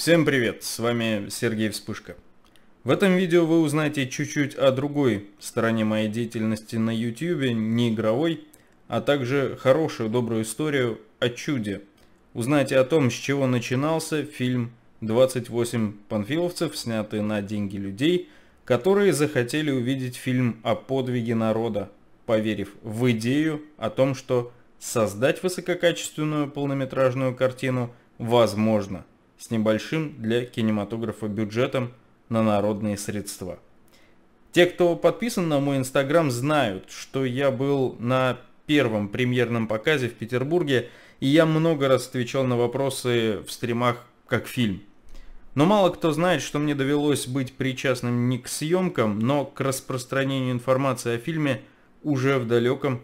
Всем привет, с вами Сергей Вспышка. В этом видео вы узнаете чуть-чуть о другой стороне моей деятельности на YouTube, не игровой, а также хорошую добрую историю о чуде. Узнаете о том, с чего начинался фильм «28 панфиловцев», снятый на деньги людей, которые захотели увидеть фильм о подвиге народа, поверив в идею о том, что создать высококачественную полнометражную картину возможно – с небольшим для кинематографа бюджетом на народные средства. Те, кто подписан на мой инстаграм, знают, что я был на первом премьерном показе в Петербурге, и я много раз отвечал на вопросы в стримах как фильм. Но мало кто знает, что мне довелось быть причастным не к съемкам, но к распространению информации о фильме уже в далеком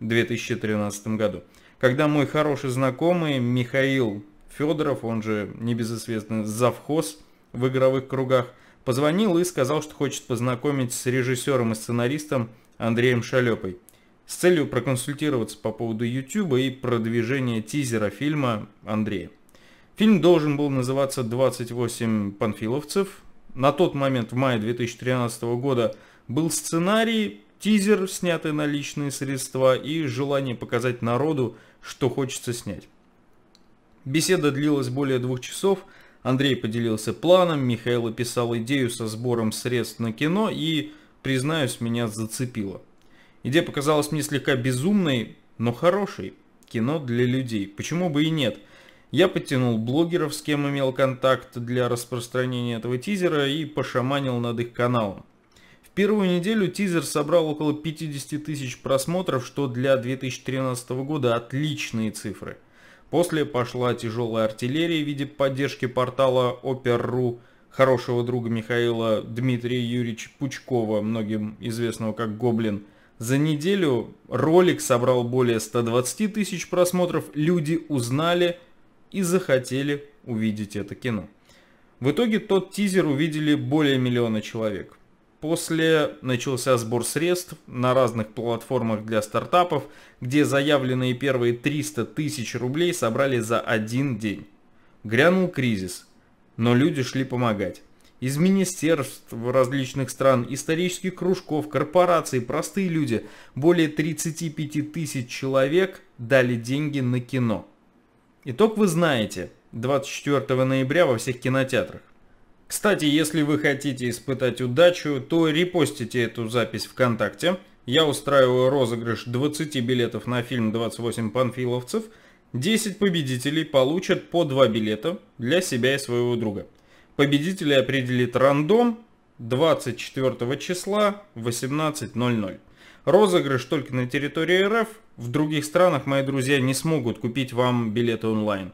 2013 году, когда мой хороший знакомый Михаил Федоров, он же небезызвестный завхоз в игровых кругах, позвонил и сказал, что хочет познакомить с режиссером и сценаристом Андреем Шалепой с целью проконсультироваться по поводу YouTube и продвижения тизера фильма Андрея. Фильм должен был называться «28 панфиловцев». На тот момент, в мае 2013 года, был сценарий, тизер, снятый на личные средства и желание показать народу, что хочется снять. Беседа длилась более двух часов. Андрей поделился планом, Михаил описал идею со сбором средств на кино и, признаюсь, меня зацепило. Идея показалась мне слегка безумной, но хорошей. Кино для людей. Почему бы и нет? Я подтянул блогеров, с кем имел контакт для распространения этого тизера и пошаманил над их каналом. В первую неделю тизер собрал около 50 тысяч просмотров, что для 2013 года отличные цифры – После пошла тяжелая артиллерия в виде поддержки портала Опер.ру, хорошего друга Михаила Дмитрия Юрьевича Пучкова, многим известного как Гоблин. За неделю ролик собрал более 120 тысяч просмотров, люди узнали и захотели увидеть это кино. В итоге тот тизер увидели более миллиона человек. После начался сбор средств на разных платформах для стартапов, где заявленные первые 300 тысяч рублей собрали за один день. Грянул кризис, но люди шли помогать. Из министерств различных стран, исторических кружков, корпораций, простые люди, более 35 тысяч человек дали деньги на кино. Итог вы знаете, 24 ноября во всех кинотеатрах. Кстати, если вы хотите испытать удачу, то репостите эту запись ВКонтакте. Я устраиваю розыгрыш 20 билетов на фильм «28 панфиловцев». 10 победителей получат по 2 билета для себя и своего друга. Победители определит рандом 24 числа 18.00. Розыгрыш только на территории РФ. В других странах мои друзья не смогут купить вам билеты онлайн.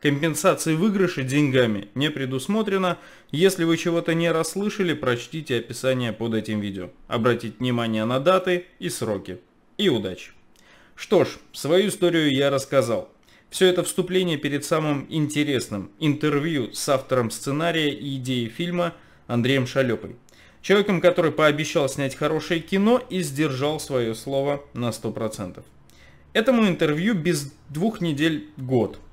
Компенсации выигрыша деньгами не предусмотрено. Если вы чего-то не расслышали, прочтите описание под этим видео. Обратите внимание на даты и сроки. И удачи! Что ж, свою историю я рассказал. Все это вступление перед самым интересным интервью с автором сценария и идеи фильма Андреем Шалепой. Человеком, который пообещал снять хорошее кино и сдержал свое слово на 100%. Этому интервью без двух недель год –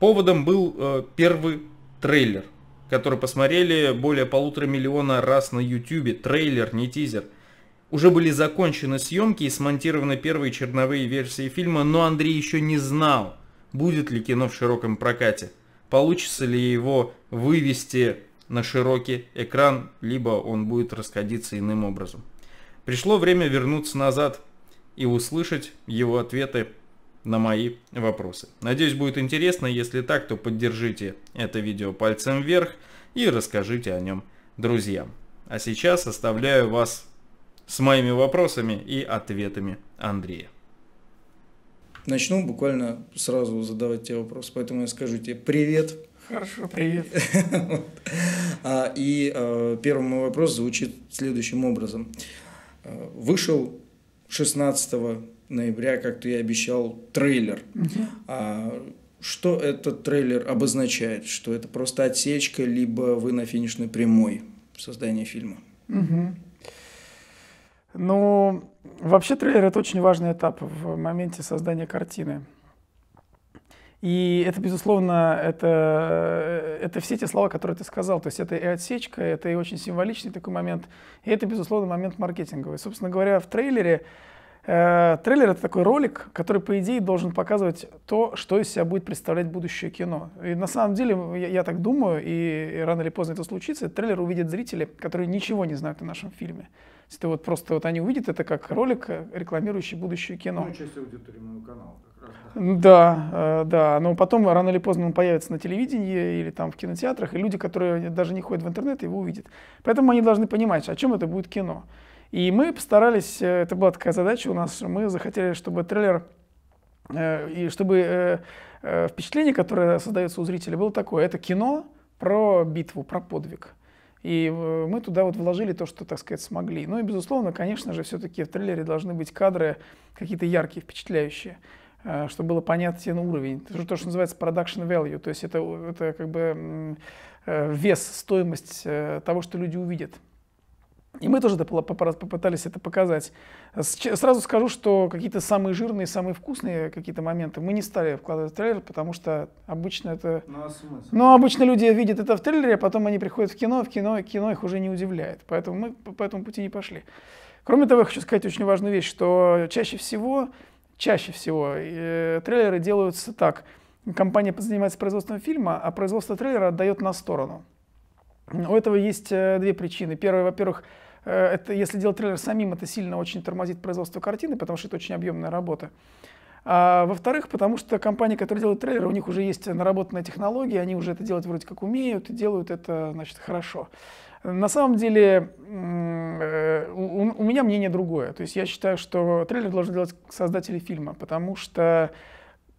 Поводом был э, первый трейлер, который посмотрели более полутора миллиона раз на YouTube. Трейлер, не тизер. Уже были закончены съемки и смонтированы первые черновые версии фильма, но Андрей еще не знал, будет ли кино в широком прокате. Получится ли его вывести на широкий экран, либо он будет расходиться иным образом. Пришло время вернуться назад и услышать его ответы на мои вопросы. Надеюсь, будет интересно. Если так, то поддержите это видео пальцем вверх и расскажите о нем друзьям. А сейчас оставляю вас с моими вопросами и ответами Андрея. Начну буквально сразу задавать тебе вопрос, поэтому я скажу тебе привет. Хорошо, привет. А, и а, первый мой вопрос звучит следующим образом. Вышел 16 ноября, как ты и обещал, трейлер. А, что этот трейлер обозначает? Что это просто отсечка, либо вы на финишной прямой в создании фильма? Ну, вообще трейлер это очень важный этап в моменте создания картины. И это, безусловно, это, это все те слова, которые ты сказал. То есть это и отсечка, это и очень символичный такой момент. И это, безусловно, момент маркетинговый. Собственно говоря, в трейлере Э, трейлер — это такой ролик, который, по идее, должен показывать то, что из себя будет представлять будущее кино. И на самом деле, я, я так думаю, и, и рано или поздно это случится, трейлер увидят зрители, которые ничего не знают о нашем фильме. То есть это вот просто вот они увидят это как ролик, э, рекламирующий будущее кино. Ну, часть аудитории моего канала Да, э, да. Но потом, рано или поздно, он появится на телевидении или там в кинотеатрах, и люди, которые даже не ходят в интернет, его увидят. Поэтому они должны понимать, о чем это будет кино. И мы постарались, э, это была такая задача у нас, мы захотели, чтобы трейлер э, и чтобы э, впечатление, которое создается у зрителя, было такое. Это кино про битву, про подвиг. И мы туда вот вложили то, что, так сказать, смогли. Ну и, безусловно, конечно же, все-таки в трейлере должны быть кадры какие-то яркие, впечатляющие чтобы было понятен уровень. Это же то, что называется production value, то есть это, это как бы вес, стоимость того, что люди увидят. И мы тоже попытались это показать. Сразу скажу, что какие-то самые жирные, самые вкусные какие-то моменты мы не стали вкладывать в трейлер, потому что обычно это... Ну, а ну, обычно люди видят это в трейлере, а потом они приходят в кино, в кино, и кино их уже не удивляет. Поэтому мы по этому пути не пошли. Кроме того, я хочу сказать очень важную вещь, что чаще всего, чаще всего э, трейлеры делаются так. Компания занимается производством фильма, а производство трейлера отдает на сторону. У этого есть э, две причины. Первая, во-первых, э, это, если делать трейлер самим, это сильно очень тормозит производство картины, потому что это очень объемная работа. А, во-вторых, потому что компании, которые делают трейлеры, у них уже есть наработанная технология, они уже это делать вроде как умеют и делают это, значит, хорошо. На самом деле, э, у, у меня мнение другое. То есть я считаю, что трейлер должен делать создатели фильма, потому что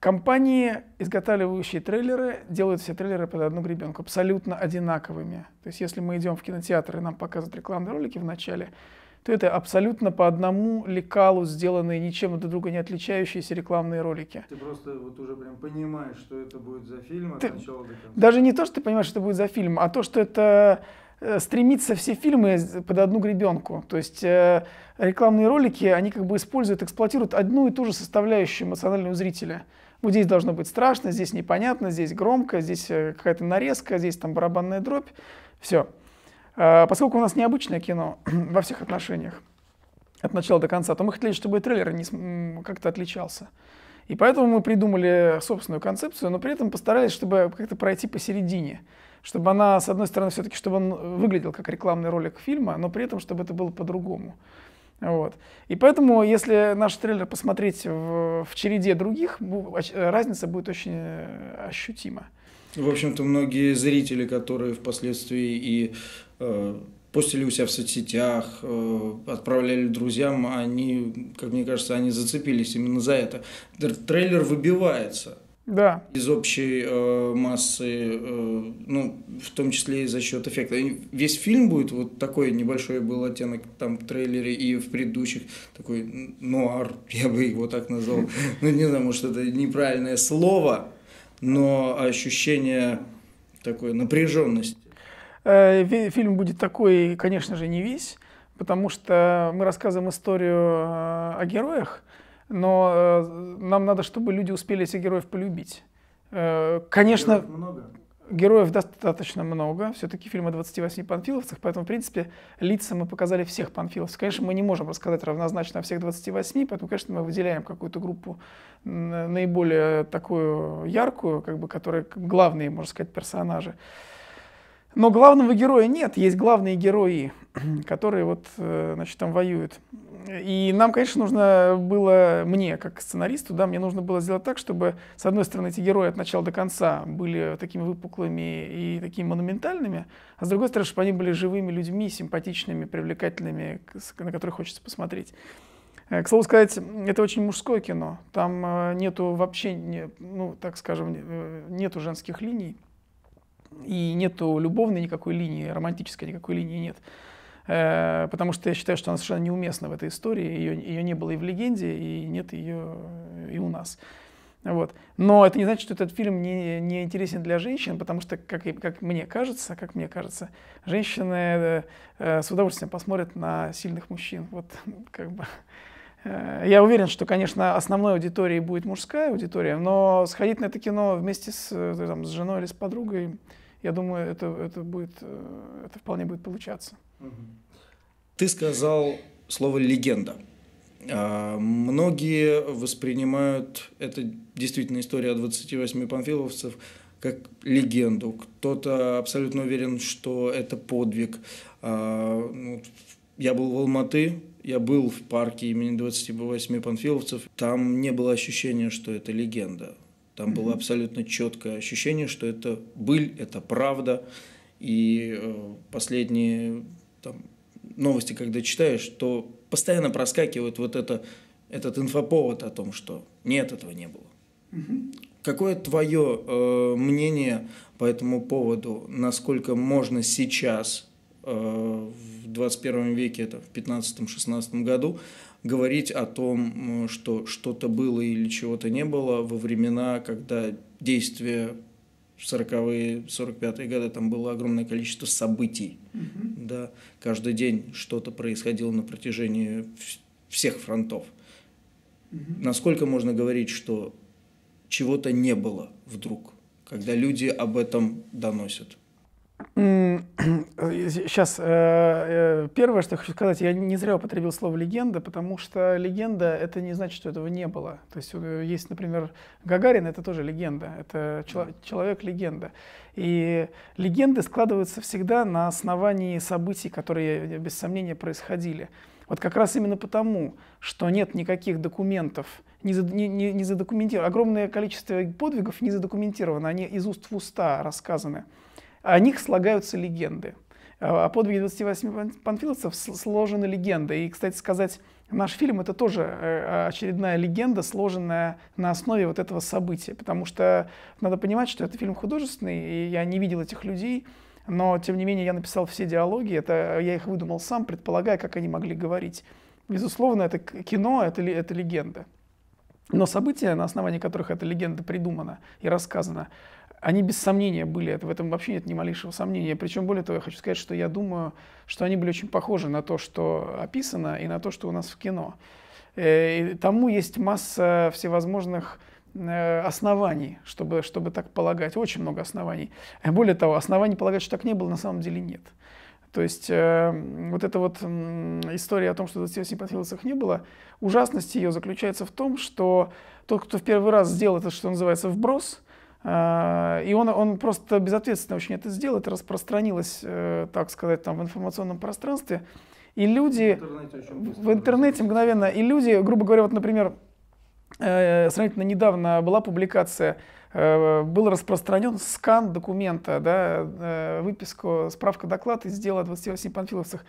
Компании, изготавливающие трейлеры, делают все трейлеры под одну гребенку, абсолютно одинаковыми. То есть если мы идем в кинотеатр и нам показывают рекламные ролики в начале, то это абсолютно по одному лекалу сделанные, ничем друг друга не отличающиеся рекламные ролики. Ты просто вот уже прям понимаешь, что это будет за фильм от ты, начала до конца. Даже не то, что ты понимаешь, что это будет за фильм, а то, что это э, стремится все фильмы под одну гребенку. То есть э, рекламные ролики, они как бы используют, эксплуатируют одну и ту же составляющую эмоциональную зрителя вот здесь должно быть страшно, здесь непонятно, здесь громко, здесь э, какая-то нарезка, здесь там барабанная дробь, все. А, поскольку у нас необычное кино во всех отношениях, от начала до конца, то мы хотели, чтобы и трейлер как-то отличался. И поэтому мы придумали собственную концепцию, но при этом постарались, чтобы как-то пройти посередине. Чтобы она, с одной стороны, все-таки, чтобы он выглядел как рекламный ролик фильма, но при этом, чтобы это было по-другому. Вот. И поэтому, если наш трейлер посмотреть в, в череде других, э, разница будет очень э, ощутима. Ну, в общем-то, многие зрители, которые впоследствии и э, постили у себя в соцсетях, э, отправляли друзьям, они, как мне кажется, они зацепились именно за это. Трейлер выбивается да. Из общей э, массы, э, ну, в том числе и за счет эффекта. И весь фильм будет вот такой небольшой был оттенок там в трейлере и в предыдущих такой нуар, я бы его так назвал. Ну, не знаю, может, это неправильное слово, но ощущение такой напряженности. Э, фильм будет такой, конечно же, не весь, потому что мы рассказываем историю э, о героях, но э, нам надо, чтобы люди успели этих героев полюбить. Э, конечно, героев, много. героев достаточно много, все-таки фильм о 28 панфиловцах, поэтому, в принципе, лица мы показали всех панфиловцев. Конечно, мы не можем рассказать равнозначно о всех 28, поэтому, конечно, мы выделяем какую-то группу наиболее такую яркую, как бы, которая главные, можно сказать, персонажи. Но главного героя нет, есть главные герои, которые вот, э, значит, там воюют. И нам, конечно, нужно было, мне, как сценаристу, да, мне нужно было сделать так, чтобы, с одной стороны, эти герои от начала до конца были такими выпуклыми и такими монументальными, а с другой стороны, чтобы они были живыми людьми, симпатичными, привлекательными, на которых хочется посмотреть. Э, к слову сказать, это очень мужское кино. Там э, нету вообще, ну, так скажем, нету женских линий. И нету любовной никакой линии, романтической никакой линии нет. Э, потому что я считаю, что она совершенно неуместна в этой истории. Ее, ее не было и в легенде, и нет ее э, и у нас. Вот. Но это не значит, что этот фильм не, не интересен для женщин, потому что, как, как мне кажется, как мне кажется, женщины э, э с удовольствием посмотрят на сильных мужчин. Вот, как бы. я уверен, что, конечно, основной аудиторией будет мужская аудитория, но сходить на это кино вместе с, там, с женой или с подругой я думаю, это, это, будет, э, это вполне будет получаться. Ты сказал слово «легенда». А, многие воспринимают, это действительно история о 28 панфиловцев, как легенду. Кто-то абсолютно уверен, что это подвиг. А, ну, я был в Алматы, я был в парке имени 28 панфиловцев. Там не было ощущения, что это легенда. Там было абсолютно четкое ощущение, что это быль, это правда. И э, последние там, новости, когда читаешь, то постоянно проскакивает вот это, этот инфоповод о том, что нет, этого не было. Угу. Какое твое э, мнение по этому поводу, насколько можно сейчас, э, в 21 веке, это в 15-16 году, говорить о том, э, что что-то было или чего-то не было во времена, когда действия 40-е, 45-е годы, там было огромное количество событий. Угу. Да, каждый день что-то происходило на протяжении всех фронтов. Угу. Насколько можно говорить, что чего-то не было вдруг, когда люди об этом доносят? Э, Сейчас э, э, первое, что я хочу сказать, я не зря употребил слово легенда, потому что легенда это не значит, что этого не было. То есть есть, например, Гагарин, это тоже легенда, это человек легенда. И легенды складываются всегда на основании событий, которые без сомнения происходили. Вот как раз именно потому, что нет никаких документов, не, не, не, не задокументировано, огромное количество подвигов не задокументировано, они из уст в уста рассказаны. О них слагаются легенды. Э, о подвиге 28 панфиловцев сложены легенды. И, кстати сказать, наш фильм — это тоже э, очередная легенда, сложенная на основе вот этого события. Потому что надо понимать, что это фильм художественный, и я не видел этих людей, но, тем не менее, я написал все диалоги, это я их выдумал сам, предполагая, как они могли говорить. Безусловно, это кино, это, это легенда. Но события, на основании которых эта легенда придумана и рассказана, они без сомнения были, это, в этом вообще нет ни малейшего сомнения. Причем, более того, я хочу сказать, что я думаю, что они были очень похожи на то, что описано, и на то, что у нас в кино. Э, и тому есть масса всевозможных э, оснований, чтобы, чтобы так полагать, очень много оснований. Э, более того, оснований полагать, что так не было, на самом деле нет. То есть э, вот эта вот э, история о том, что 28 панфиловцев не было, ужасность ее заключается в том, что тот, кто в первый раз сделал это, что называется, вброс – а, и он, он просто безответственно очень это сделал, это распространилось, э, так сказать, там, в информационном пространстве. И люди в интернете, в интернете мгновенно, и люди, грубо говоря, вот, например, э, сравнительно недавно была публикация, э, был распространен скан документа, да, выписку, справка доклад из дела о 28 панфиловцах.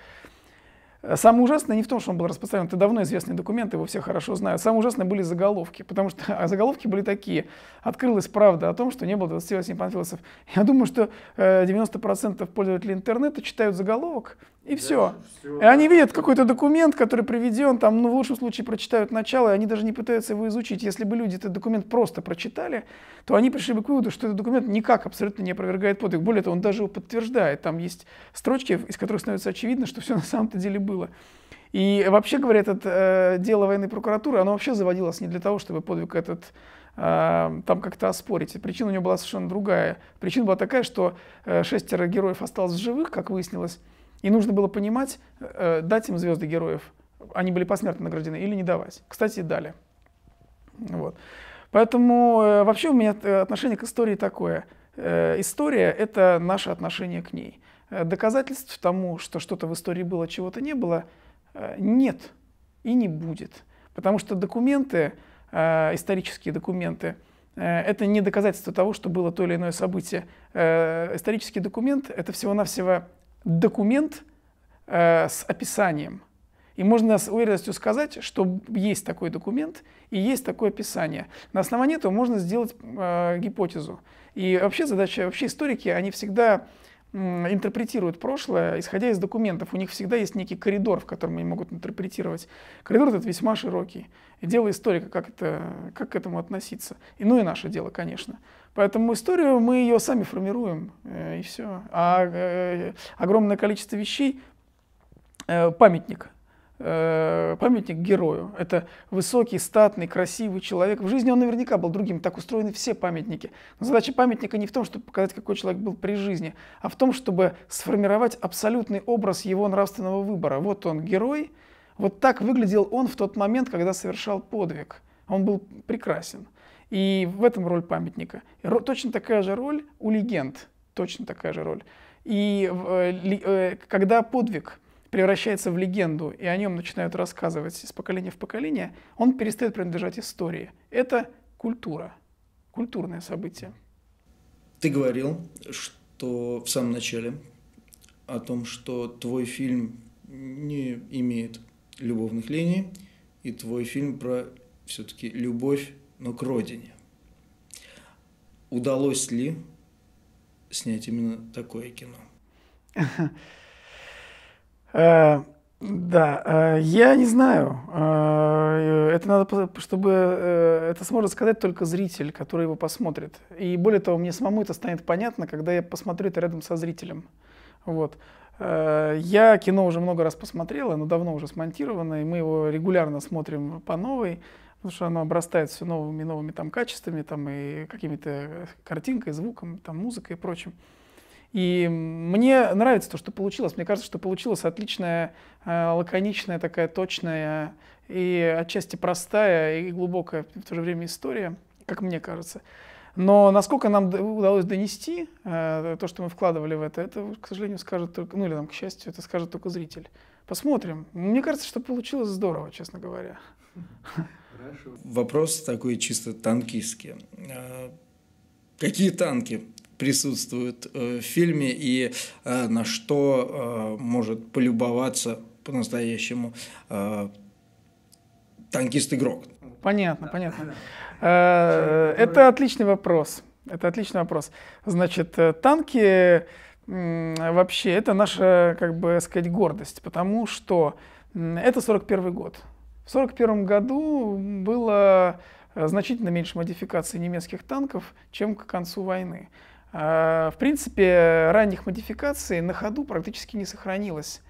Самое ужасное не в том, что он был распространен, это давно известный документ, его все хорошо знают. Самое ужасное были заголовки, потому что а заголовки были такие. Открылась правда о том, что не было 28 панфиловцев. Я думаю, что 90% э, пользователей интернета читают заголовок, и все. И они видят какой-то документ, который приведен, там, ну, в лучшем случае прочитают начало, и они даже не пытаются его изучить. Если бы люди этот документ просто прочитали, то они пришли бы к выводу, что этот документ никак абсолютно не опровергает подвиг. Более того, он даже его подтверждает. Там есть строчки, из которых становится очевидно, что все на самом-то деле было. И вообще говоря, это э, дело военной прокуратуры, оно вообще заводилось не для того, чтобы подвиг этот э, там как-то оспорить. Причина у него была совершенно другая. Причина была такая, что э, шестеро героев осталось в живых, как выяснилось, и нужно было понимать, э, дать им звезды героев, они были посмертно награждены, или не давать. Кстати, дали. Вот. Поэтому э, вообще у меня э, отношение к истории такое. Э, история — это наше отношение к ней. Э, доказательств тому, что что-то в истории было, чего-то не было, э, нет и не будет. Потому что документы, э, исторические документы, э, это не доказательство того, что было то или иное событие. Э, исторический документ — это всего-навсего документ э, с описанием. И можно с уверенностью сказать, что есть такой документ и есть такое описание. На основании этого можно сделать э, гипотезу. И вообще задача, вообще историки, они всегда интерпретируют прошлое, исходя из документов. У них всегда есть некий коридор, в котором они могут интерпретировать. Коридор этот весьма широкий. И дело историка, как, это, как к этому относиться. И ну и наше дело, конечно. Поэтому историю мы ее сами формируем, э, и все. А э, огромное количество вещей, э, памятник Э, памятник герою. Это высокий, статный, красивый человек. В жизни он наверняка был другим, так устроены все памятники. Но задача памятника не в том, чтобы показать, какой человек был при жизни, а в том, чтобы сформировать абсолютный образ его нравственного выбора. Вот он герой, вот так выглядел он в тот момент, когда совершал подвиг. Он был прекрасен. И в этом роль памятника. точно такая же роль у легенд. Точно такая же роль. И э, э, когда подвиг – превращается в легенду, и о нем начинают рассказывать из поколения в поколение, он перестает принадлежать истории. Это культура, культурное событие. Ты говорил, что в самом начале о том, что твой фильм не имеет любовных линий, и твой фильм про все-таки любовь, но к родине. Удалось ли снять именно такое кино? Э, да, э, я не знаю. Э, это надо, чтобы это сможет сказать только зритель, который его посмотрит. И более того, мне самому это станет понятно, когда я посмотрю это рядом со зрителем. Вот. Я кино уже много раз посмотрел, оно давно уже смонтировано, и мы его регулярно смотрим по новой, потому что оно обрастает все новыми новыми там качествами, там и какими-то картинкой, звуком, там музыкой и прочим. И мне нравится то, что получилось. Мне кажется, что получилась отличная, э, лаконичная, такая точная и отчасти простая и глубокая в то же время история, как мне кажется. Но насколько нам удалось донести э, то, что мы вкладывали в это, это, к сожалению, скажет только, ну или там, к счастью, это скажет только зритель. Посмотрим. Мне кажется, что получилось здорово, честно говоря. Вопрос такой чисто танкистский. Э, какие танки присутствует э, в фильме и э, на что э, может полюбоваться по-настоящему танкист-игрок. Понятно, понятно. Это отличный вопрос. Это отличный вопрос. Значит, танки вообще это наша, как бы сказать, гордость, потому что это 41 год. В 41 году было значительно меньше модификаций немецких танков, чем к концу войны. А, в принципе, ранних модификаций на ходу практически не сохранилось.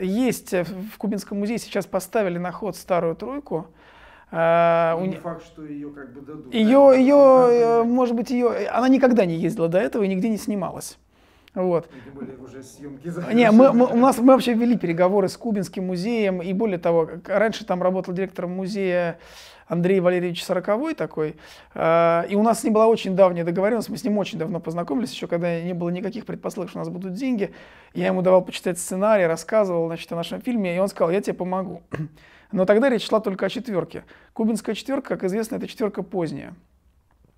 Есть э, в Кубинском музее сейчас поставили на ход старую тройку. А, ну, Не факт, что ее как бы дадут. Ее, да? ее, э, может быть, ее, э, она никогда не ездила до этого и нигде не снималась. Вот. Ну, не, мы, мы, у нас мы вообще вели переговоры с Кубинским музеем, и более того, раньше там работал директором музея Андрей Валерьевич Сороковой такой. А, и у нас с ним была очень давняя договоренность, мы с ним очень давно познакомились, еще когда не было никаких предпосылок, что у нас будут деньги. Я ему давал почитать сценарий, рассказывал значит, о нашем фильме, и он сказал, я тебе помогу. Но тогда речь шла только о четверке. Кубинская четверка, как известно, это четверка поздняя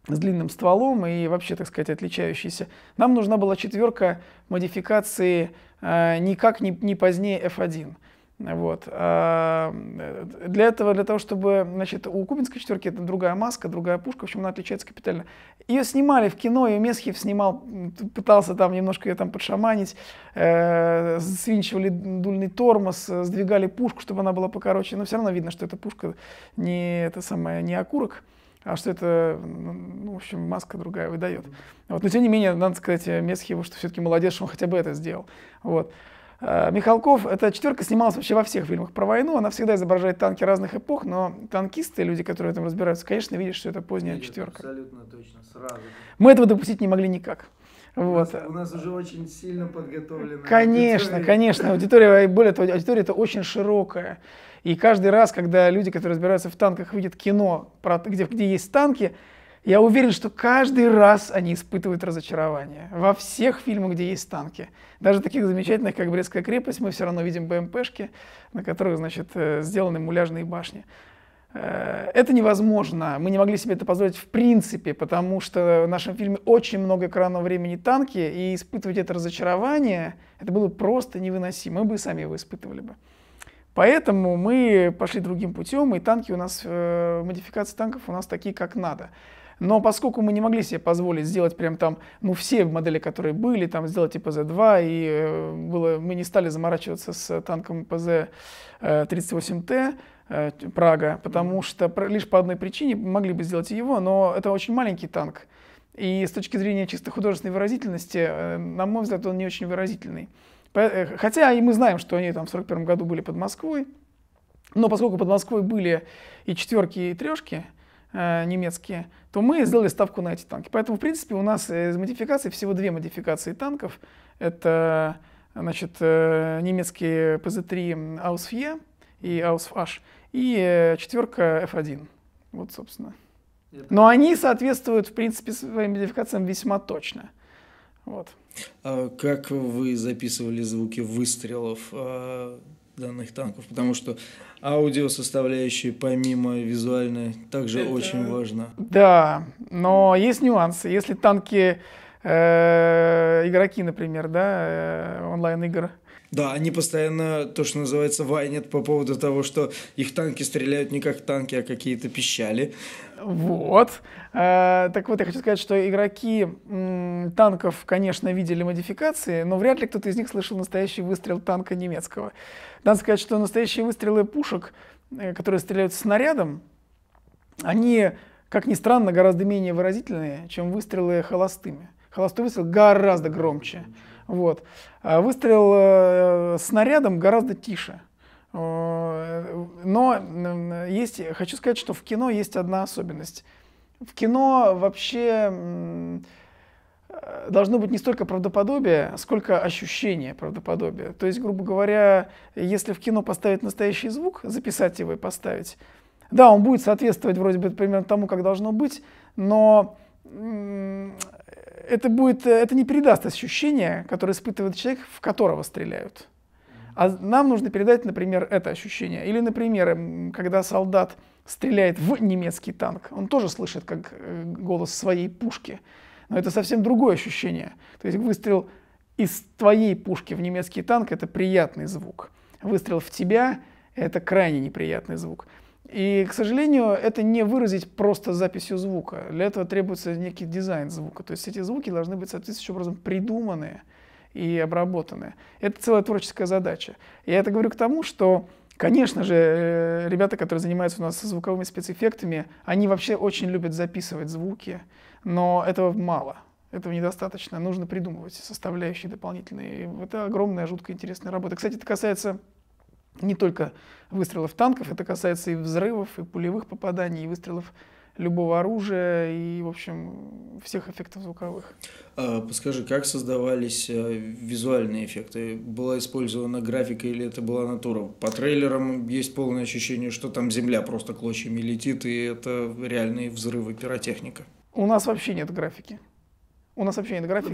с длинным стволом и вообще, так сказать, отличающийся. Нам нужна была четверка модификации э, никак не, не позднее F1. Вот. А, э, для этого, для того, чтобы, значит, у Кубинской четверки это другая маска, другая пушка, в общем, она отличается капитально. Ее снимали в кино, ее Месхиев снимал, пытался там немножко ее там подшаманить, э, свинчивали дульный тормоз, сдвигали пушку, чтобы она была покороче, но все равно видно, что эта пушка не, это самое, не окурок, а что это, ну, в общем, маска другая выдает. Вот. Но тем не менее, надо сказать Месхиеву, что все-таки молодец, что он хотя бы это сделал. Вот. Э, Михалков, эта четверка снималась вообще во всех фильмах про войну. Она всегда изображает танки разных эпох, но танкисты, люди, которые в этом разбираются, конечно, видят, что это поздняя Видят, четверка. Абсолютно точно, сразу. Мы этого допустить не могли никак. Вот. У, нас, у нас уже очень сильно подготовлена. Конечно, аудитория. конечно. Аудитория, более того, аудитория это очень широкая. И каждый раз, когда люди, которые разбираются в танках, видят кино, где, где есть танки, я уверен, что каждый раз они испытывают разочарование. Во всех фильмах, где есть танки. Даже таких замечательных, как «Брестская крепость», мы все равно видим БМПшки, на которых, значит, э, сделаны муляжные башни. Э, это невозможно. Мы не могли себе это позволить в принципе, потому что в нашем фильме очень много экранного времени танки, и испытывать это разочарование, это было просто невыносимо. Мы бы сами его испытывали бы. Поэтому мы пошли другим путем, и танки у нас, э, модификации танков у нас такие, как надо. Но поскольку мы не могли себе позволить сделать прям там, ну, все модели, которые были, там, сделать и ПЗ-2, и э, было, мы не стали заморачиваться с танком ПЗ-38Т, э, э, Прага, потому что лишь по одной причине могли бы сделать его, но это очень маленький танк. И с точки зрения чисто художественной выразительности, на мой взгляд, он не очень выразительный. Хотя и мы знаем, что они там в 1941 году были под Москвой, но поскольку под Москвой были и четверки, и трешки, Э, немецкие, то мы сделали ставку на эти танки. Поэтому, в принципе, у нас из модификаций всего две модификации танков. Это значит, э, немецкие ПЗ-3 ausf e и АУСФАШ и э, четверка F1. Вот, собственно. Но они соответствуют, в принципе, своим модификациям весьма точно. Вот. А как вы записывали звуки выстрелов? А данных танков, потому что аудио составляющая помимо визуальной также Это... очень важна. Да, но есть нюансы. Если танки э, игроки, например, да, э, онлайн игр да, они постоянно, то, что называется, вайнят по поводу того, что их танки стреляют не как танки, а какие-то пищали. Вот. Э, так вот, я хочу сказать, что игроки танков, конечно, видели модификации, но вряд ли кто-то из них слышал настоящий выстрел танка немецкого. Надо сказать, что настоящие выстрелы пушек, э, которые стреляют снарядом, они, как ни странно, гораздо менее выразительные, чем выстрелы холостыми. Холостой выстрел гораздо громче. Вот. А выстрел э, снарядом гораздо тише. Э, но есть, хочу сказать, что в кино есть одна особенность. В кино вообще должно быть не столько правдоподобие, сколько ощущение правдоподобия. То есть, грубо говоря, если в кино поставить настоящий звук, записать его и поставить, да, он будет соответствовать вроде бы примерно тому, как должно быть, но это, будет, э, это не передаст ощущение, которое испытывает человек, в которого стреляют. А нам нужно передать, например, это ощущение. Или, например, эм, когда солдат стреляет в немецкий танк, он тоже слышит как э, голос своей пушки. Но это совсем другое ощущение. То есть выстрел из твоей пушки в немецкий танк – это приятный звук. Выстрел в тебя – это крайне неприятный звук. И, к сожалению, это не выразить просто записью звука. Для этого требуется некий дизайн звука. То есть эти звуки должны быть соответствующим образом придуманы и обработаны. Это целая творческая задача. Я это говорю к тому, что, конечно же, э, ребята, которые занимаются у нас звуковыми спецэффектами, они вообще очень любят записывать звуки, но этого мало. Этого недостаточно. Нужно придумывать составляющие дополнительные. И это огромная, жутко интересная работа. Кстати, это касается не только выстрелов танков, это касается и взрывов, и пулевых попаданий, и выстрелов любого оружия и, в общем, всех эффектов звуковых. А, подскажи, как создавались э, визуальные эффекты? Была использована графика или это была натура? По трейлерам есть полное ощущение, что там земля просто клочьями летит, и это реальные взрывы пиротехника. У нас вообще нет графики. У нас вообще нет ну, графики. У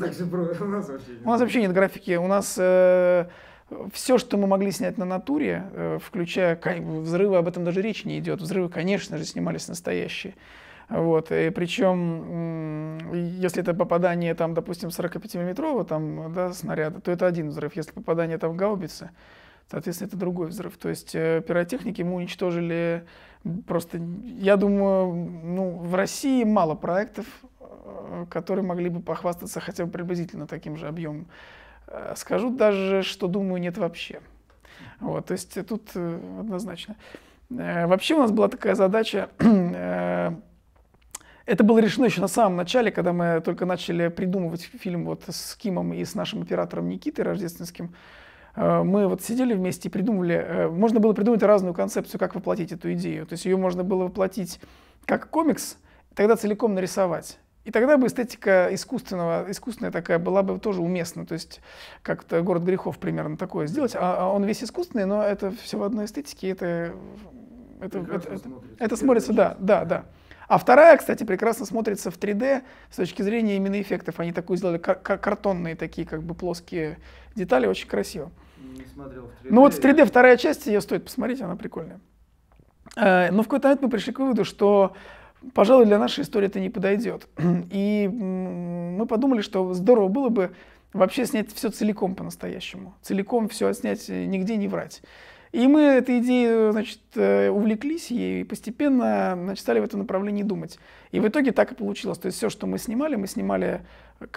нас вообще нет графики. У нас... Э все, что мы могли снять на натуре, э, включая взрывы, об этом даже речи не идет. Взрывы, конечно же, снимались настоящие. Вот, и причем, если это попадание, там, допустим, 45-миллиметрового там, да, снаряда, то это один взрыв. Если попадание там в гаубицы, соответственно, это другой взрыв. То есть э, пиротехники мы уничтожили просто, я думаю, ну, в России мало проектов, э, которые могли бы похвастаться хотя бы приблизительно таким же объемом Э, скажу даже, что думаю, нет вообще. Вот, то есть э, тут э, однозначно. Вообще у нас была такая задача, это было решено еще на самом начале, когда мы только начали придумывать фильм вот с Кимом и с нашим оператором Никитой Рождественским. Мы вот сидели вместе и придумали, можно было придумать разную концепцию, как воплотить эту идею. То есть ее можно было воплотить как комикс, тогда целиком нарисовать. И тогда бы эстетика искусственного, искусственная такая была бы тоже уместна. То есть как-то «Город грехов» примерно такое сделать. А, а он весь искусственный, но это все в одной эстетике. Это, это, это, это, смотрится, это смотрится да, да, да. А вторая, кстати, прекрасно смотрится в 3D с точки зрения именно эффектов. Они такую сделали кар- картонные такие как бы плоские детали, очень красиво. Не смотрел в 3D. Ну вот в 3D вторая часть, ее стоит посмотреть, она прикольная. Э, но в какой-то момент мы пришли к выводу, что пожалуй, для нашей истории это не подойдет. И мы подумали, что здорово было бы вообще снять все целиком по-настоящему. Целиком все отснять, э, нигде не врать. И мы этой идеей, э, значит, э, увлеклись ей и постепенно значит, стали в этом направлении думать. И в итоге так и получилось. То есть все, что мы снимали, мы снимали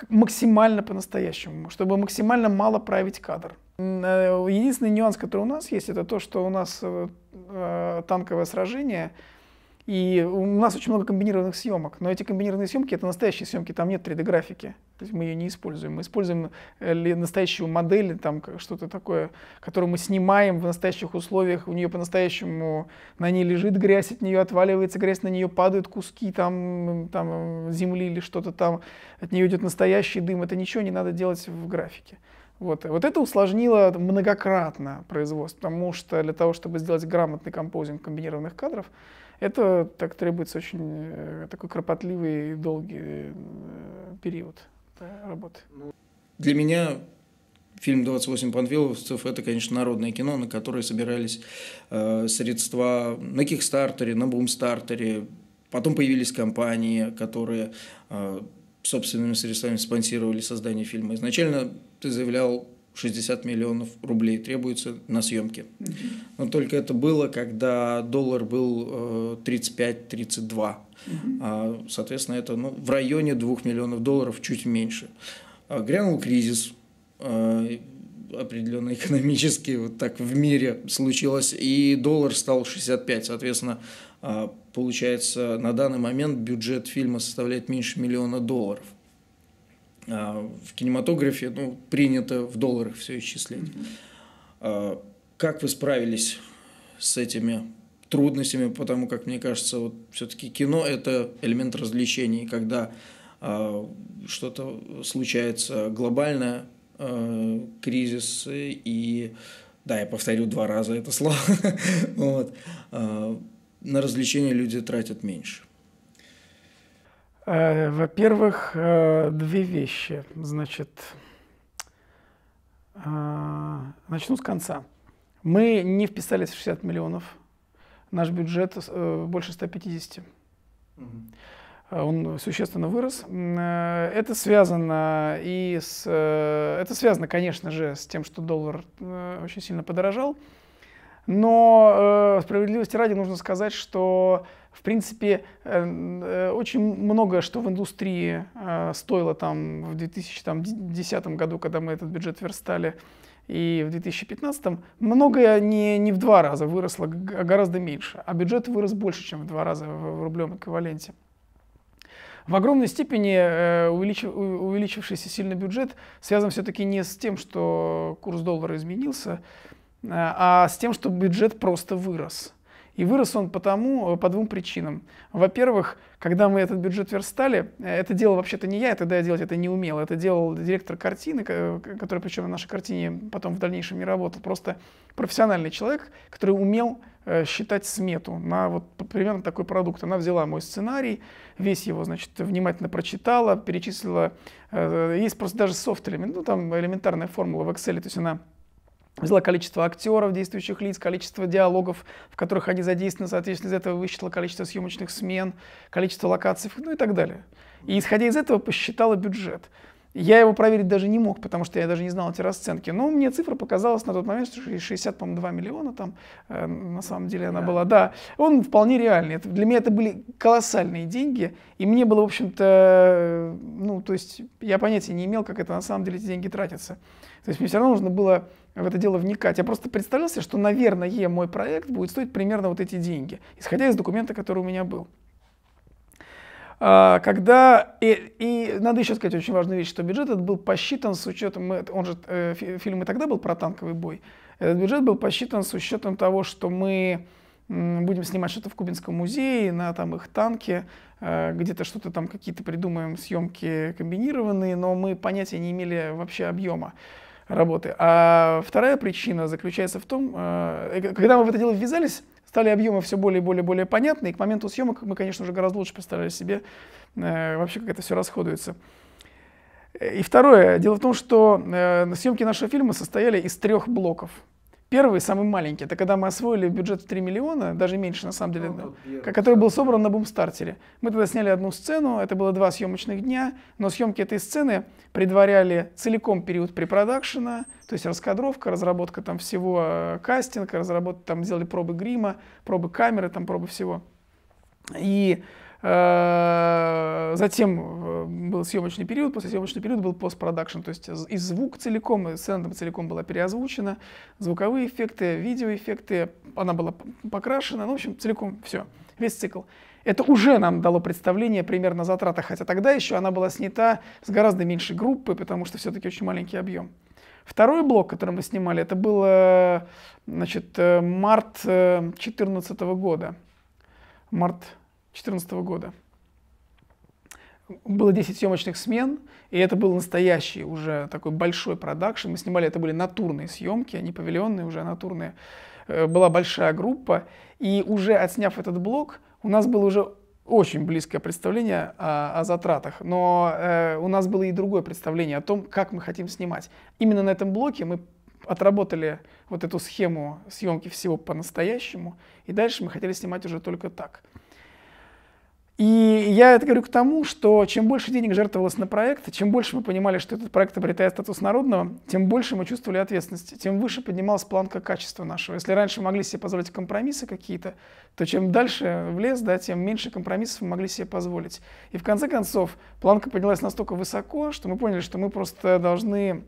максимально по-настоящему, чтобы максимально мало править кадр. Единственный нюанс, который у нас есть, это то, что у нас танковое сражение — и у нас очень много комбинированных съемок, но эти комбинированные съемки — это настоящие съемки, там нет 3D-графики. То есть мы ее не используем. Мы используем э, настоящую модель, там что-то такое, которую мы снимаем в настоящих условиях, у нее по-настоящему на ней лежит грязь, от нее отваливается грязь, на нее падают куски там, там земли или что-то там, от нее идет настоящий дым. Это ничего не надо делать в графике. Вот. вот это усложнило многократно производство, потому что для того, чтобы сделать грамотный композинг комбинированных кадров, это так требуется очень э, такой кропотливый и долгий э, период работы. Ну, для меня фильм «28 панфиловцев» — это, конечно, народное кино, на которое собирались э, средства на Кикстартере, на Бумстартере. Потом появились компании, которые собственными средствами спонсировали создание фильма. Изначально ты заявлял 60 миллионов рублей требуется на съемки. Mm-hmm но только это было, когда доллар был 35-32. Э, угу. А, соответственно, это ну, в районе 2 миллионов долларов, чуть меньше. А, грянул кризис, а, определенно экономически вот так в мире случилось, и доллар стал 65, соответственно, получается, на данный момент бюджет фильма составляет меньше миллиона долларов. В кинематографе ну, принято в долларах все исчислять. mm как вы справились с этими трудностями? Потому как, мне кажется, вот все-таки кино – это элемент развлечений, когда э, что-то случается глобальное, э, а, кризис и… Да, я повторю два раза это слово. вот. Э, на развлечения люди тратят меньше. Э, во-первых, э, две вещи. Значит, э, начну с конца. Мы не вписались в 60 миллионов. Наш бюджет э, больше 150. Угу. Он существенно вырос. Э, это связано и с... Э, это связано, конечно же, с тем, что доллар очень сильно подорожал. Но э, справедливости ради нужно сказать, что в принципе очень многое, что в индустрии стоило там в 2010 году, когда мы этот бюджет верстали, и в 2015 многое не, не в два раза выросло, а гораздо меньше. А бюджет вырос больше, чем в два раза в, в рублевом эквиваленте. В огромной степени э, увеличив, увеличившийся сильно бюджет связан все-таки не с тем, что курс доллара изменился, э, а с тем, что бюджет просто вырос. И вырос он потому, э, по двум причинам. Во-первых, когда мы этот бюджет верстали, э, это дело вообще-то не я, тогда я делать это не умел. Это делал директор картины, э, который причем на нашей картине потом в дальнейшем не работал. Просто профессиональный человек, который умел считать смету на вот примерно такой продукт. Она взяла мой сценарий, весь его, значит, внимательно прочитала, перечислила. Есть просто даже софт-элемент, ну там элементарная формула в Excel, то есть она взяла количество актеров, действующих лиц, количество диалогов, в которых они задействованы, соответственно, из этого высчитала количество съемочных смен, количество локаций, ну и так далее. И исходя из этого посчитала бюджет. Я его проверить даже не мог, потому что я даже не знал эти расценки. Но мне цифра показалась на тот момент, что 60, по 2 миллиона там, э, на самом деле она да. была. Да, он вполне реальный. Это, для меня это были колоссальные деньги, и мне было, в общем-то, ну, то есть я понятия не имел, как это на самом деле эти деньги тратятся. То есть мне все равно нужно было в это дело вникать. Я просто представлял что, наверное, мой проект будет стоить примерно вот эти деньги, исходя из документа, который у меня был. А, когда, и, и надо еще сказать очень важную вещь, что бюджет этот был посчитан с учетом, э, он же, э, фильм и тогда был про танковый бой, этот бюджет был посчитан с учетом того, что мы будем снимать что-то в Кубинском музее, на там их танке, э, где-то что-то там какие-то придумаем съемки комбинированные, но мы понятия не имели вообще объема работы. А вторая причина заключается в том, э, э, когда мы в это дело ввязались, стали объемы все более и более, более понятны, и к моменту съемок мы, конечно же, гораздо лучше представляли себе э, вообще, как это все расходуется. И второе, дело в том, что съемки нашего фильма состояли из трех блоков. Первый, самый маленький, это когда мы освоили бюджет в 3 миллиона, даже меньше на самом деле, ну, который был собран на бумстартере. Мы тогда сняли одну сцену, это было два съемочных дня, но съемки этой сцены предваряли целиком период препродакшена, то есть раскадровка, разработка там всего э, кастинга, разработка там сделали пробы грима, пробы камеры, там пробы всего. И Э, затем э, был съемочный период, после съемочного периода был постпродакшн, то есть и звук целиком, и сцена целиком была переозвучена, звуковые эффекты, видеоэффекты, она была покрашена, ну, в общем, целиком все, весь цикл. Это уже нам дало представление примерно о затратах, хотя тогда еще она была снята с гораздо меньшей группы, потому что все-таки очень маленький объем. Второй блок, который мы снимали, это был э, значит, март 2014 года. Март 2014 года. Было 10 съемочных смен, и это был настоящий уже такой большой продакшн. Мы снимали, это были натурные съемки, они а павильонные, уже натурные. Э, была большая группа, и уже отсняв этот блок, у нас было уже очень близкое представление о, о затратах, но э, у нас было и другое представление о том, как мы хотим снимать. Именно на этом блоке мы отработали вот эту схему съемки всего по-настоящему, и дальше мы хотели снимать уже только так. И я это говорю к тому, что чем больше денег жертвовалось на проект, чем больше мы понимали, что этот проект обретает статус народного, тем больше мы чувствовали ответственности, тем выше поднималась планка качества нашего. Если раньше могли себе позволить компромиссы какие-то, то чем дальше в лес, да, тем меньше компромиссов мы могли себе позволить. И в конце концов планка поднялась настолько высоко, что мы поняли, что мы просто должны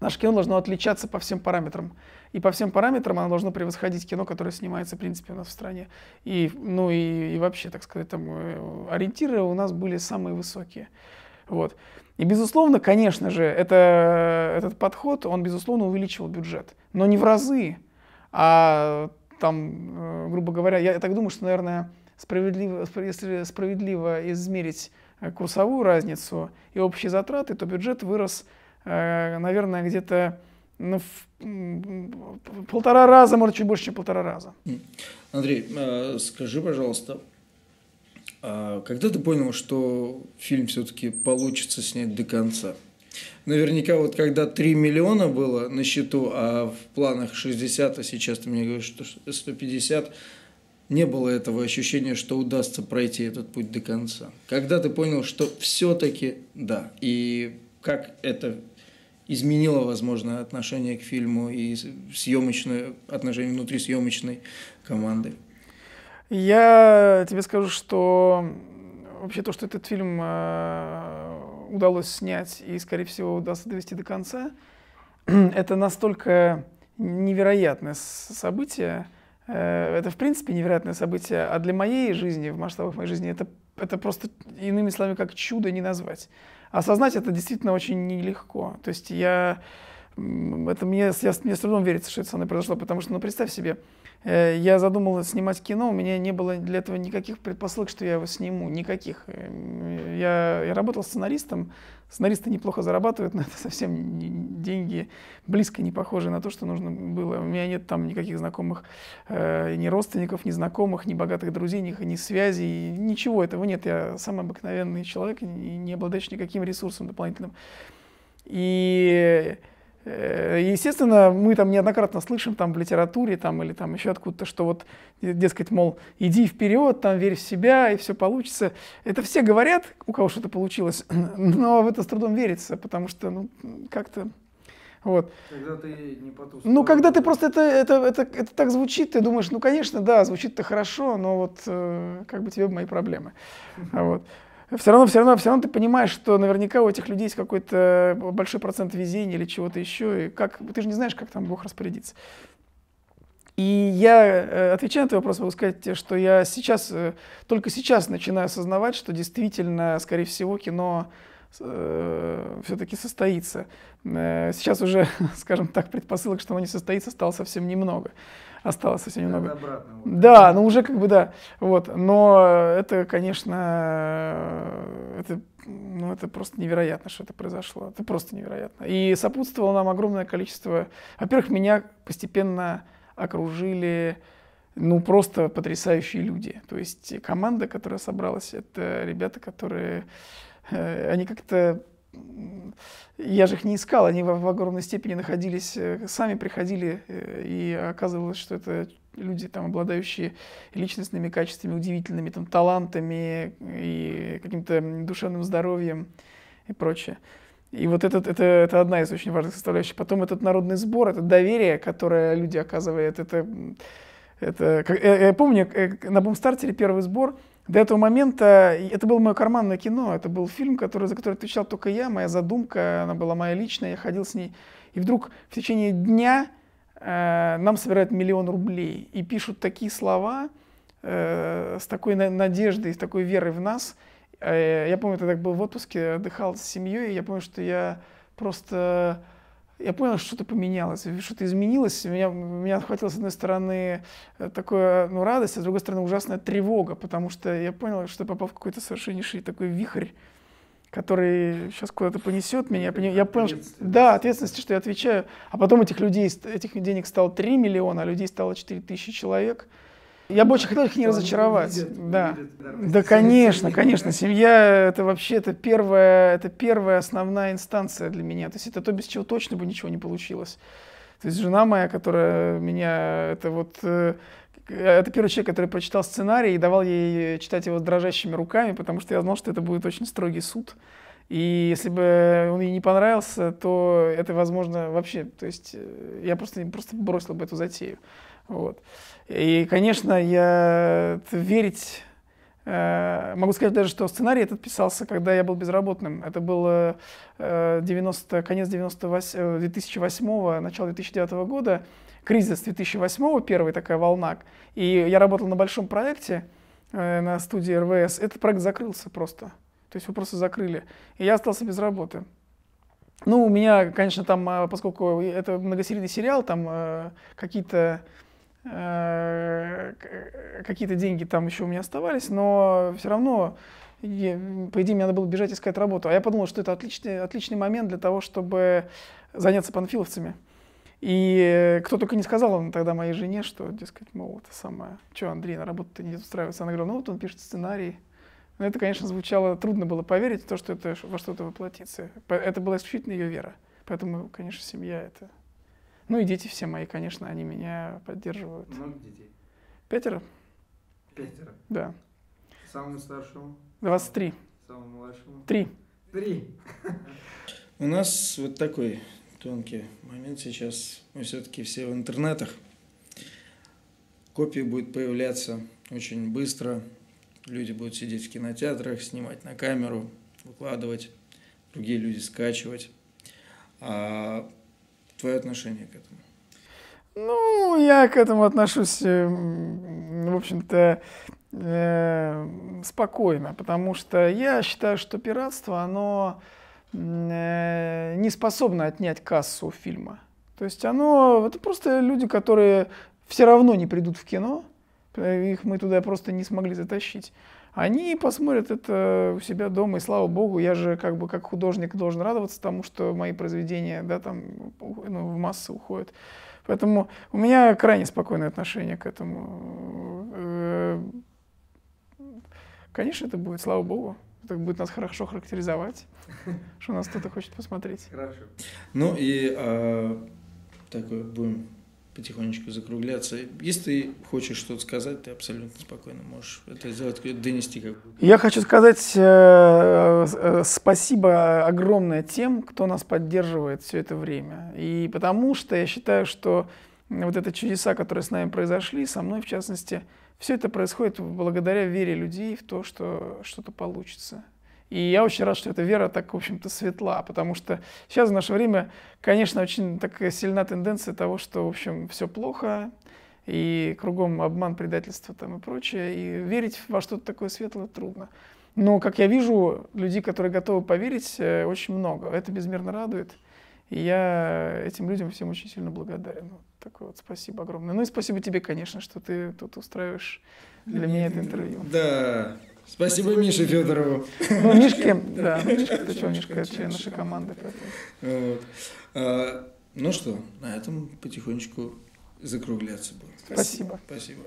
Наше кино должно отличаться по всем параметрам. И по всем параметрам оно должно превосходить кино, которое снимается, в принципе, у нас в стране. И, ну и, и вообще, так сказать, там, э, ориентиры у нас были самые высокие. Вот. И, безусловно, конечно же, это, этот подход, он, безусловно, увеличивал бюджет. Но не в разы, а там, э, грубо говоря, я так думаю, что, наверное, справедливо, если справедливо измерить э, курсовую разницу и общие затраты, то бюджет вырос Э, наверное, где-то ну, в полтора раза, может, чуть больше, чем полтора раза. Андрей, э, скажи, пожалуйста, а когда ты понял, что фильм все-таки получится снять до конца? Наверняка вот когда 3 миллиона было на счету, а в планах 60, а сейчас ты мне говоришь, что 150, не было этого ощущения, что удастся пройти этот путь до конца. Когда ты понял, что все-таки да, и как это изменило, возможно, отношение к фильму и съемочное отношение внутри съемочной команды? Я тебе скажу, что вообще то, что этот фильм э, удалось снять и, скорее всего, удастся довести до конца, это настолько невероятное событие. Э, это, в принципе, невероятное событие, а для моей жизни, в масштабах моей жизни, это, это просто, иными словами, как чудо не назвать осознать это действительно очень нелегко. То есть я, это мне, я, мне с трудом верится, что это со мной произошло, потому что, ну, представь себе, э, я задумал снимать кино, у меня не было для этого никаких предпосылок, что я его сниму, никаких. Э, я, я работал сценаристом, Сценаристы неплохо зарабатывают, но это совсем деньги близко не похожи на то, что нужно было. У меня нет там никаких знакомых, э, ни родственников, ни знакомых, ни богатых друзей, ни, ни связей, ничего этого нет. Я самый обыкновенный человек, не, не обладающий никаким ресурсом дополнительным. И Э, естественно, мы там неоднократно слышим там в литературе там, или там еще откуда-то, что вот, дескать, мол, иди вперед, там, верь в себя, и все получится. Это все говорят, у кого что-то получилось, но в это с трудом верится, потому что, ну, как-то... Вот. Когда ты не по ту сторону. Ну, когда ты просто это, это, это, это так звучит, ты думаешь, ну, конечно, да, звучит-то хорошо, но вот э, как бы тебе мои проблемы. А вот все равно, все равно, все равно ты понимаешь, что наверняка у этих людей есть какой-то э, большой процент везения или чего-то еще, и как, ты же не знаешь, как там Бог распорядится. И я, э, отвечая на твой вопрос, могу сказать, что я сейчас, э, только сейчас начинаю осознавать, что действительно, скорее всего, кино э, все-таки состоится. Сейчас уже, скажем так, предпосылок, что оно не состоится, стало совсем немного осталось совсем немного. Обратно, вот. Да, ну уже как бы да. Вот. Но это, конечно, это, ну, это просто невероятно, что это произошло. Это просто невероятно. И сопутствовало нам огромное количество... Во-первых, меня постепенно окружили ну, просто потрясающие люди. То есть команда, которая собралась, это ребята, которые... Э, они как-то я же их не искал, они в, в огромной степени находились, э, сами приходили, э, и оказывалось, что это люди, там, обладающие личностными качествами, удивительными там, талантами и каким-то душевным здоровьем и прочее. И вот этот, это, это одна из очень важных составляющих. Потом этот народный сбор, это доверие, которое люди оказывают. Это, это, я, э, я помню, на бумстартере первый сбор — до этого момента это было мое карманное кино, это был фильм, который, за который отвечал только я, моя задумка, она была моя личная, я ходил с ней. И вдруг в течение дня э, нам собирают миллион рублей и пишут такие слова э, с такой надеждой, с такой верой в нас. Э, я помню, я тогда был в отпуске, отдыхал с семьей, и я помню, что я просто я понял, что что-то поменялось, что-то изменилось. Меня, меня хватило, с одной стороны, э, такое, ну, радость, а с другой стороны, ужасная тревога, потому что я понял, что попал в какой-то совершеннейший такой вихрь, который сейчас куда-то понесет меня. Это я понял, что, да, ответственности, что я отвечаю. А потом этих людей, этих денег стало 3 миллиона, а людей стало 4 тысячи человек – я бы очень хотел их не разочаровать. Видят, да. Видят, да, конечно, конечно. Семья это вообще это первая, это первая основная инстанция для меня. То есть это то, без чего точно бы ничего не получилось. То есть жена моя, которая меня, это вот э, это первый человек, который прочитал сценарий и давал ей э, читать его дрожащими руками, потому что я знал, что это будет очень строгий суд. И если бы он ей не понравился, то это, возможно, вообще, то есть э, я просто, просто бросил бы эту затею. Вот. И, конечно, я верить... Э, могу сказать даже, что сценарий этот писался, когда я был безработным. Это было 90, э, конец 98, 2008, э, начало 2009 года. Кризис 2008, первая такая волна. И я работал на большом проекте на студии РВС. Этот проект закрылся просто. То есть его просто закрыли. И я остался без работы. Ну, у меня, конечно, там, а, поскольку это многосерийный сериал, там какие-то Э, какие-то деньги там еще у меня оставались, но все равно, по идее, мне надо было бежать искать работу. А я подумал, что это отличный, отличный момент для того, чтобы заняться панфиловцами. И кто только не сказал тогда моей жене, что, дескать, мол, это самое, что, Андрей, на работу-то не устраивается. Она говорила, ну вот он пишет сценарий. Но ну, это, конечно, звучало, трудно было поверить в то, что это во что-то воплотится. Это была исключительно ее вера. Поэтому, конечно, семья — это ну и дети все мои, конечно, они меня поддерживают. Много детей? Пятеро. Пятеро? Да. Самому старшему? 23. Самому младшему? Три. Три. У нас вот такой тонкий момент сейчас. Мы все-таки все в интернетах. Копия будет появляться очень быстро. Люди будут сидеть в кинотеатрах, снимать на камеру, выкладывать, другие люди скачивать. А твое отношение к этому? Ну, я к этому отношусь, э, ну, в общем-то, э, спокойно, потому что я считаю, что пиратство, оно э, не способно отнять кассу фильма. То есть оно, это просто люди, которые все равно не придут в кино, э, их мы туда просто не смогли затащить они посмотрят это у себя дома, и слава богу, я же как бы как художник должен радоваться тому, что мои произведения, да, там, ну, в массы уходят. Поэтому у меня крайне спокойное отношение к этому. Э, конечно, это будет, слава богу. Это будет нас хорошо характеризовать, что нас кто-то хочет посмотреть. Хорошо. Ну и э, такой э, будем потихонечку закругляться. Если ты хочешь что-то сказать, ты абсолютно спокойно можешь это сделать, донести как Я хочу сказать э, э, спасибо огромное тем, кто нас поддерживает все это время. И потому что я считаю, что вот эти чудеса, которые с нами произошли, со мной в частности, все это происходит благодаря вере людей в то, что что-то получится. И я очень рад, что эта вера так, в общем-то, светла, потому что сейчас в наше время, конечно, очень такая сильна тенденция того, что, в общем, все плохо, и кругом обман, предательство там и прочее, и верить во что-то такое светлое трудно. Но, как я вижу, людей, которые готовы поверить, э, очень много. Это безмерно радует. И я этим людям всем очень сильно благодарен. Вот такое вот спасибо огромное. Ну и спасибо тебе, конечно, что ты тут устраиваешь для меня это интервью. Да, Спасибо, Мише Федорову. Ну, Мишке, да, Мишке, причем Мишка, это член нашей команды. Вот. А, ну что, на этом потихонечку закругляться будем. Спасибо. Спасибо.